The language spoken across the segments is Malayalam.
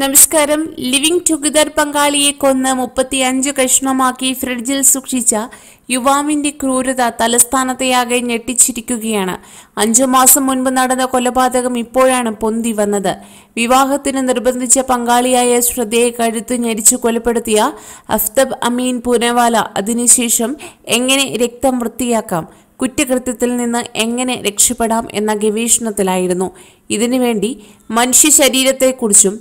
നമസ്കാരം ലിവിംഗ് ടുഗദർ പങ്കാളിയെ കൊന്ന് മുപ്പത്തിയഞ്ച് കഷ്ണമാക്കി ഫ്രിഡ്ജിൽ സൂക്ഷിച്ച യുവാവിന്റെ ക്രൂരത തലസ്ഥാനത്തെയാകെ ഞെട്ടിച്ചിരിക്കുകയാണ് അഞ്ചു മാസം മുൻപ് നടന്ന കൊലപാതകം ഇപ്പോഴാണ് പൊന്തി വന്നത് വിവാഹത്തിന് നിർബന്ധിച്ച പങ്കാളിയായ ശ്രദ്ധയെ കഴുത്ത് ഞെരിച്ചു കൊലപ്പെടുത്തിയ അഫ്തബ് അമീൻ പൂനവാല അതിനുശേഷം എങ്ങനെ രക്തം വൃത്തിയാക്കാം കുറ്റകൃത്യത്തിൽ നിന്ന് എങ്ങനെ രക്ഷപ്പെടാം എന്ന ഗവേഷണത്തിലായിരുന്നു ഇതിനുവേണ്ടി മനുഷ്യ ശരീരത്തെക്കുറിച്ചും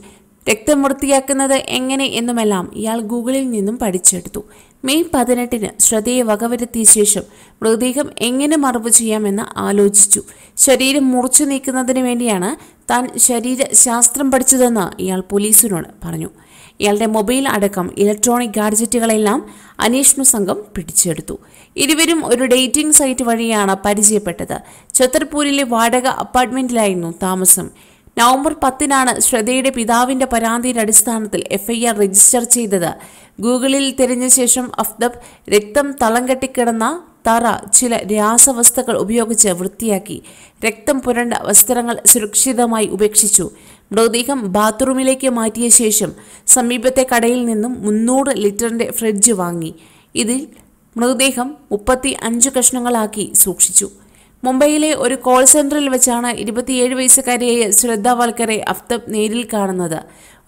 രക്തം വൃത്തിയാക്കുന്നത് എങ്ങനെ എന്നുമെല്ലാം ഇയാൾ ഗൂഗിളിൽ നിന്നും പഠിച്ചെടുത്തു മെയ് പതിനെട്ടിന് ശ്രദ്ധയെ വകവരുത്തിയ ശേഷം മൃതദേഹം എങ്ങനെ മറവ് ചെയ്യാമെന്ന് ആലോചിച്ചു ശരീരം മുറിച്ചു നീക്കുന്നതിന് വേണ്ടിയാണ് താൻ ശരീര ശാസ്ത്രം പഠിച്ചതെന്ന് ഇയാൾ പോലീസിനോട് പറഞ്ഞു ഇയാളുടെ മൊബൈൽ അടക്കം ഇലക്ട്രോണിക് ഗാഡ്ജറ്റുകളെല്ലാം അന്വേഷണ സംഘം പിടിച്ചെടുത്തു ഇരുവരും ഒരു ഡേറ്റിംഗ് സൈറ്റ് വഴിയാണ് പരിചയപ്പെട്ടത് ഛത്തർപൂരിലെ വാടക അപ്പാർട്ട്മെന്റിലായിരുന്നു താമസം നവംബർ പത്തിനാണ് ശ്രദ്ധയുടെ പിതാവിന്റെ പരാതിയുടെ അടിസ്ഥാനത്തിൽ എഫ്ഐആർ രജിസ്റ്റർ ചെയ്തത് ഗൂഗിളിൽ തിരഞ്ഞ ശേഷം അഫ്ദബ് രക്തം തളം കെട്ടിക്കിടന്ന തറ ചില രാസവസ്തുക്കൾ ഉപയോഗിച്ച് വൃത്തിയാക്കി രക്തം പുരണ്ട വസ്ത്രങ്ങൾ സുരക്ഷിതമായി ഉപേക്ഷിച്ചു മൃതദേഹം ബാത്റൂമിലേക്ക് മാറ്റിയ ശേഷം സമീപത്തെ കടയിൽ നിന്നും മുന്നൂറ് ലിറ്ററിന്റെ ഫ്രിഡ്ജ് വാങ്ങി ഇതിൽ മൃതദേഹം മുപ്പത്തി അഞ്ച് കഷ്ണങ്ങളാക്കി സൂക്ഷിച്ചു മുംബൈയിലെ ഒരു കോൾ സെന്ററിൽ വെച്ചാണ് ഇരുപത്തിയേഴ് വയസ്സുകാരിയായ ശ്രദ്ധ വൽക്കറെ അഫ്തബ് നേരിൽ കാണുന്നത്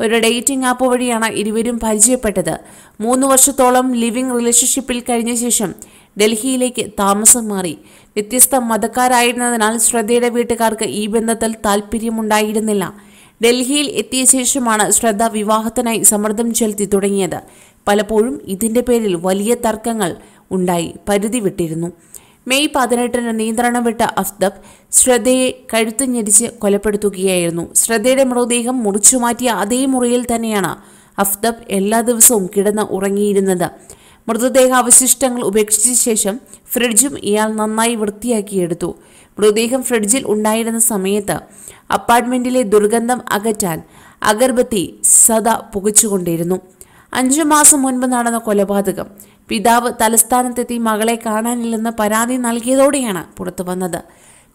ഒരു ഡേറ്റിംഗ് ആപ്പ് വഴിയാണ് ഇരുവരും പരിചയപ്പെട്ടത് മൂന്ന് വർഷത്തോളം ലിവിംഗ് റിലേഷൻഷിപ്പിൽ കഴിഞ്ഞ ശേഷം ഡൽഹിയിലേക്ക് താമസം മാറി വ്യത്യസ്ത മതക്കാരായിരുന്നതിനാൽ ശ്രദ്ധയുടെ വീട്ടുകാർക്ക് ഈ ബന്ധത്തിൽ താൽപ്പര്യമുണ്ടായിരുന്നില്ല ഡൽഹിയിൽ എത്തിയ ശേഷമാണ് ശ്രദ്ധ വിവാഹത്തിനായി സമ്മർദ്ദം ചെലുത്തി തുടങ്ങിയത് പലപ്പോഴും ഇതിന്റെ പേരിൽ വലിയ തർക്കങ്ങൾ ഉണ്ടായി പരിധി വിട്ടിരുന്നു മെയ് പതിനെട്ടിന് നിയന്ത്രണം വിട്ട അഫ്തബ് ശ്രദ്ധയെ കഴുത്ത് ഞെരിച്ച് കൊലപ്പെടുത്തുകയായിരുന്നു ശ്രദ്ധയുടെ മൃതദേഹം മുറിച്ചു മാറ്റിയ അതേ മുറിയിൽ തന്നെയാണ് അഫ്തബ് എല്ലാ ദിവസവും കിടന്ന് ഉറങ്ങിയിരുന്നത് മൃതദേഹ അവശിഷ്ടങ്ങൾ ഉപേക്ഷിച്ച ശേഷം ഫ്രിഡ്ജും ഇയാൾ നന്നായി വൃത്തിയാക്കിയെടുത്തു മൃതദേഹം ഫ്രിഡ്ജിൽ ഉണ്ടായിരുന്ന സമയത്ത് അപ്പാർട്ട്മെന്റിലെ ദുർഗന്ധം അകറ്റാൻ അഗർബത്തി സദാ പുകച്ചുകൊണ്ടിരുന്നു അഞ്ചു മാസം മുൻപ് നടന്ന കൊലപാതകം പിതാവ് തലസ്ഥാനത്തെത്തി മകളെ കാണാനില്ലെന്ന പരാതി നൽകിയതോടെയാണ് പുറത്തു വന്നത്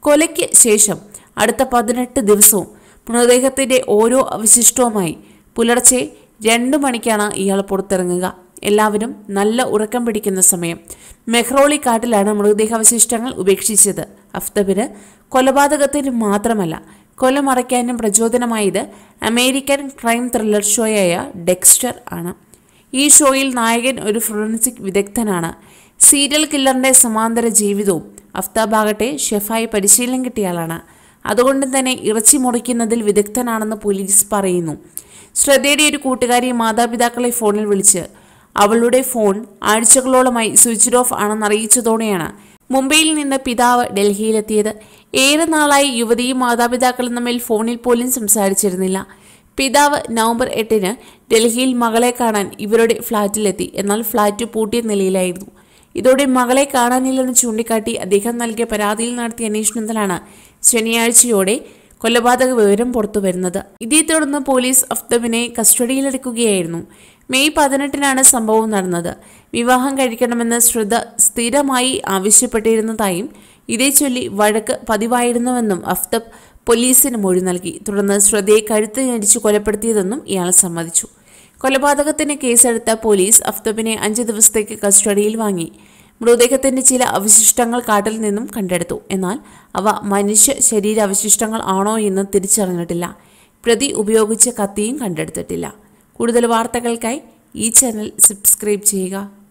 കൊലയ്ക്ക് ശേഷം അടുത്ത പതിനെട്ട് ദിവസവും മൃതദേഹത്തിന്റെ ഓരോ അവശിഷ്ടവുമായി പുലർച്ചെ രണ്ടു മണിക്കാണ് ഇയാൾ പുറത്തിറങ്ങുക എല്ലാവരും നല്ല ഉറക്കം പിടിക്കുന്ന സമയം മെഹ്റോളി കാട്ടിലാണ് അവശിഷ്ടങ്ങൾ ഉപേക്ഷിച്ചത് അഫ്തബിന് കൊലപാതകത്തിന് മാത്രമല്ല കൊല മറയ്ക്കാനും പ്രചോദനമായത് അമേരിക്കൻ ക്രൈം ത്രില്ലർ ഷോയായ ഡെക്സ്റ്റർ ആണ് ഈ ഷോയിൽ നായകൻ ഒരു ഫോറൻസിക് വിദഗ്ധനാണ് സീരിയൽ കില്ലറിൻ്റെ സമാന്തര ജീവിതവും അഫ്താബാകട്ടെ ഷെഫായി പരിശീലനം കിട്ടിയയാളാണ് അതുകൊണ്ട് തന്നെ ഇറച്ചി മുറിക്കുന്നതിൽ വിദഗ്ധനാണെന്ന് പോലീസ് പറയുന്നു ശ്രദ്ധയുടെ ഒരു കൂട്ടുകാരി മാതാപിതാക്കളെ ഫോണിൽ വിളിച്ച് അവളുടെ ഫോൺ ആഴ്ചകളോളമായി സ്വിച്ച് ഓഫ് ആണെന്ന് അറിയിച്ചതോടെയാണ് മുംബൈയിൽ നിന്ന് പിതാവ് ഡൽഹിയിലെത്തിയത് ഏറെ നാളായി യുവതിയും മാതാപിതാക്കളും തമ്മിൽ ഫോണിൽ പോലും സംസാരിച്ചിരുന്നില്ല പിതാവ് നവംബർ എട്ടിന് ഡൽഹിയിൽ മകളെ കാണാൻ ഇവരുടെ ഫ്ളാറ്റിലെത്തി എന്നാൽ ഫ്ളാറ്റ് പൂട്ടിയ നിലയിലായിരുന്നു ഇതോടെ മകളെ കാണാനില്ലെന്ന് ചൂണ്ടിക്കാട്ടി അദ്ദേഹം നൽകിയ പരാതിയിൽ നടത്തിയ അന്വേഷണത്തിലാണ് ശനിയാഴ്ചയോടെ കൊലപാതക വിവരം പുറത്തു വരുന്നത് ഇതേ തുടർന്ന് പോലീസ് അഫ്തബിനെ കസ്റ്റഡിയിലെടുക്കുകയായിരുന്നു മെയ് പതിനെട്ടിനാണ് സംഭവം നടന്നത് വിവാഹം കഴിക്കണമെന്ന് ശ്രദ്ധ സ്ഥിരമായി ആവശ്യപ്പെട്ടിരുന്നതായും ഇതേ ചൊല്ലി വഴക്ക് പതിവായിരുന്നുവെന്നും അഫ്തബ് പോലീസിന് മൊഴി നൽകി തുടർന്ന് ശ്രദ്ധയെ കഴുത്തിനടിച്ച് കൊലപ്പെടുത്തിയതെന്നും ഇയാൾ സമ്മതിച്ചു കൊലപാതകത്തിന് കേസെടുത്ത പോലീസ് അഫ്തബിനെ അഞ്ച് ദിവസത്തേക്ക് കസ്റ്റഡിയിൽ വാങ്ങി മൃതദേഹത്തിന്റെ ചില അവശിഷ്ടങ്ങൾ കാട്ടിൽ നിന്നും കണ്ടെടുത്തു എന്നാൽ അവ മനുഷ്യ ശരീര അവശിഷ്ടങ്ങൾ ആണോ എന്ന് തിരിച്ചറിഞ്ഞിട്ടില്ല പ്രതി ഉപയോഗിച്ച കത്തിയും കണ്ടെടുത്തിട്ടില്ല കൂടുതൽ വാർത്തകൾക്കായി ഈ ചാനൽ സബ്സ്ക്രൈബ് ചെയ്യുക